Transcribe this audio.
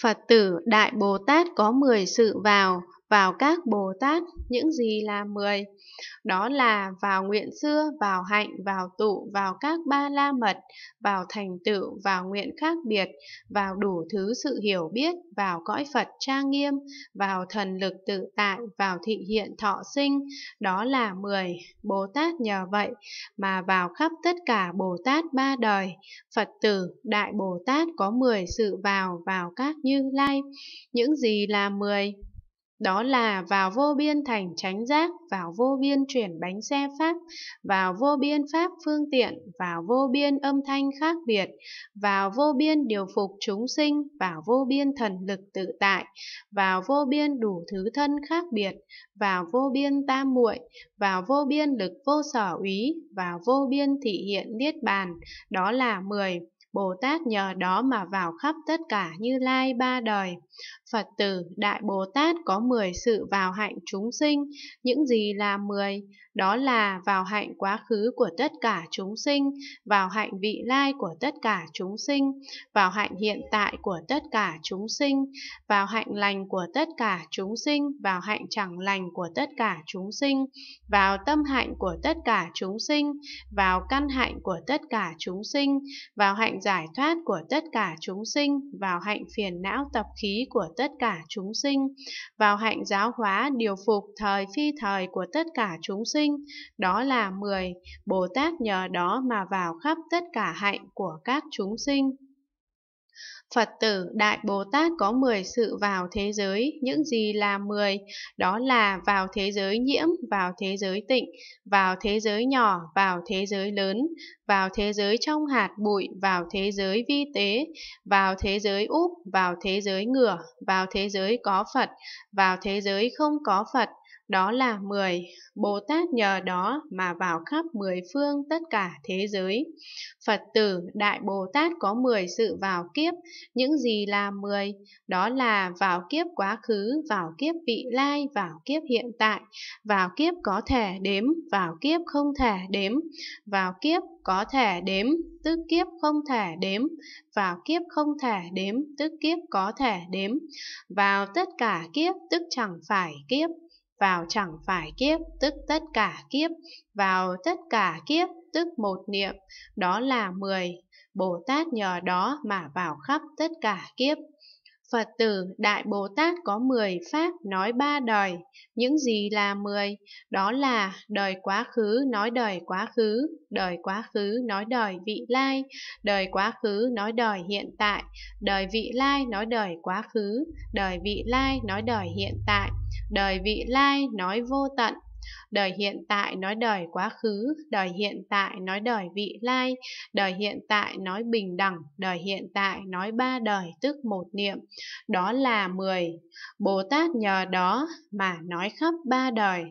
Phật tử Đại Bồ Tát có 10 sự vào vào các Bồ Tát, những gì là mười? Đó là vào nguyện xưa, vào hạnh, vào tụ, vào các ba la mật, vào thành tựu, vào nguyện khác biệt, vào đủ thứ sự hiểu biết, vào cõi Phật trang nghiêm, vào thần lực tự tại, vào thị hiện thọ sinh, đó là mười. Bồ Tát nhờ vậy mà vào khắp tất cả Bồ Tát ba đời, Phật tử, Đại Bồ Tát có mười sự vào vào các như lai. Những gì là mười? đó là vào vô biên thành chánh giác, vào vô biên chuyển bánh xe pháp, vào vô biên pháp phương tiện, vào vô biên âm thanh khác biệt, vào vô biên điều phục chúng sinh, vào vô biên thần lực tự tại, vào vô biên đủ thứ thân khác biệt, vào vô biên tam muội, vào vô biên lực vô sở úy, vào vô biên thị hiện niết bàn, đó là 10. Bồ Tát nhờ đó mà vào khắp tất cả Như Lai ba đời. Phật tử Đại Bồ Tát có 10 sự vào hạnh chúng sinh, những gì là 10? Đó là vào hạnh quá khứ của tất cả chúng sinh, vào hạnh vị lai của tất cả chúng sinh, vào hạnh hiện tại của tất cả chúng sinh, vào hạnh lành của tất cả chúng sinh, vào hạnh chẳng lành của tất cả chúng sinh, vào tâm hạnh của tất cả chúng sinh, vào căn hạnh của tất cả chúng sinh, vào hạnh giải thoát của tất cả chúng sinh, vào hạnh phiền não tập khí của tất cả chúng sinh, vào hạnh giáo hóa điều phục thời phi thời của tất cả chúng sinh. Đó là 10. Bồ Tát nhờ đó mà vào khắp tất cả hạnh của các chúng sinh. Phật tử Đại Bồ Tát có 10 sự vào thế giới, những gì là 10? Đó là vào thế giới nhiễm, vào thế giới tịnh, vào thế giới nhỏ, vào thế giới lớn, vào thế giới trong hạt bụi, vào thế giới vi tế, vào thế giới úp, vào thế giới ngửa, vào thế giới có Phật, vào thế giới không có Phật, đó là 10. Bồ Tát nhờ đó mà vào khắp 10 phương tất cả thế giới. Phật tử Đại Bồ Tát có 10 sự vào kiếp, những gì là 10? Đó là vào kiếp quá khứ, vào kiếp vị lai, vào kiếp hiện tại, vào kiếp có thể đếm, vào kiếp không thể đếm, vào kiếp có thể đếm, tức kiếp không thể đếm, vào kiếp không thể đếm, tức kiếp có thể đếm, vào tất cả kiếp tức chẳng phải kiếp vào chẳng phải kiếp tức tất cả kiếp, vào tất cả kiếp tức một niệm, đó là mười Bồ Tát nhờ đó mà vào khắp tất cả kiếp. Phật tử Đại Bồ Tát có 10 pháp nói ba đời. Những gì là 10? Đó là đời quá khứ nói đời quá khứ, đời quá khứ nói đời vị lai, đời quá khứ nói đời hiện tại, đời vị lai nói đời quá khứ, đời vị lai nói đời hiện tại, đời vị lai nói vô tận. Đời hiện tại nói đời quá khứ, đời hiện tại nói đời vị lai, đời hiện tại nói bình đẳng, đời hiện tại nói ba đời tức một niệm, đó là mười Bồ Tát nhờ đó mà nói khắp ba đời,